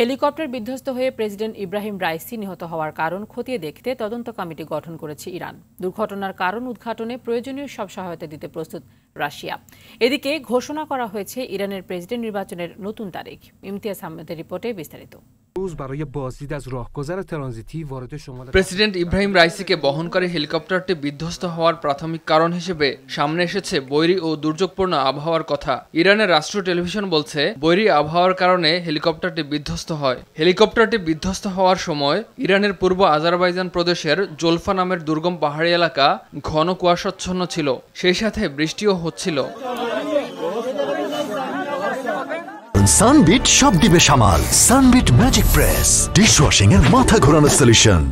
helicopter বিধ্বস্ত হয়ে president Ebrahim Raisi নিহত হওয়ার কারণ খতিয়ে দেখতে তদন্ত কমিটি গঠন করেছে ইরান দুর্ঘটনার কারণ উদ্ঘাটনে প্রয়োজনীয় সব সহায়তা দিতে প্রস্তুত রাশিয়া এদিকে ঘোষণা করা হয়েছে ইরানের প্রেসিডেন্ট নির্বাচনের নতুন তারিখ ইমতিয়াজ আহমেদের রিপোর্টে বিস্তারিত প্রেসিডেন্ট ইব্রাহিম রাইসিকে বহনকারী হেলিকপ্টারটি বিধ্বস্ত হওয়ার প্রাথমিক কারণ হিসেবে সামনে এসেছে বৈরী ও দুর্যোগপূর্ণ আবহাওয়ার কথা ইরানের রাষ্ট্র টেলিভিশন বলছে বৈরী আবহাওয়ার কারণে হেলিকপ্টারটি বিধ্বস্ত হয় হেলিকপ্টারটি বিধ্বস্ত হওয়ার সময় ইরানের পূর্ব আজারবাইজান প্রদেশের জোলফা নামের দুর্গম পাহাড়ি এলাকা ঘন কুয়াশাচ্ছন্ন ছিল সেই সাথে বৃষ্টিও হচ্ছিল সানবিট সব দিবে সামাল Sunbit magic press dish washing এর মাথা ঘোরানোর সলিউশন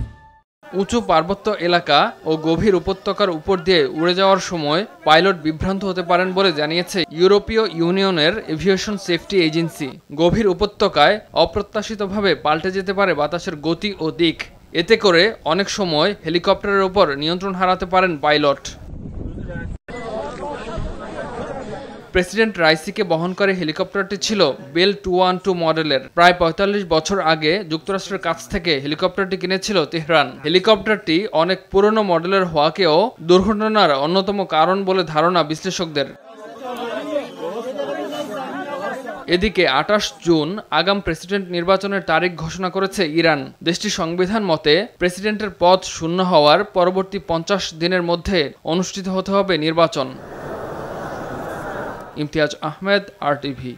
উঁচু পার্বত্য এলাকা ও গভীর উপত্যকার উপর দিয়ে উড়ে যাওয়ার সময় পাইলট বিভ্রান্ত হতে পারেন বলে জানিয়েছে ইউরোপীয় ইউনিয়নের এভিয়েশন সেফটি এজেন্সি গভীর উপত্যকায় অপ্রত্যাশিতভাবে পাল্টে যেতে পারে বাতাসের গতি ও দিক এতে করে অনেক সময় হেলিকপ্টারের ওপর নিয়ন্ত্রণ হারাতে পারেন পাইলট প্রেসিডেন্ট রাইসিকে বহন করে হেলিকপ্টারটি ছিল বেল টু ওয়ান টু মডেলের প্রায় পঁয়তাল্লিশ বছর আগে যুক্তরাষ্ট্রের কাছ থেকে হেলিকপ্টারটি কিনেছিল তেহরান হেলিকপ্টারটি অনেক পুরনো মডেলের হওয়াকেও দুর্ঘটনার অন্যতম কারণ বলে ধারণা বিশ্লেষকদের এদিকে আটাশ জুন আগাম প্রেসিডেন্ট নির্বাচনের তারিখ ঘোষণা করেছে ইরান দেশটির সংবিধান মতে প্রেসিডেন্টের পদ শূন্য হওয়ার পরবর্তী পঞ্চাশ দিনের মধ্যে অনুষ্ঠিত হতে হবে নির্বাচন ইমতিয়াজ আহমেদ আরটিভি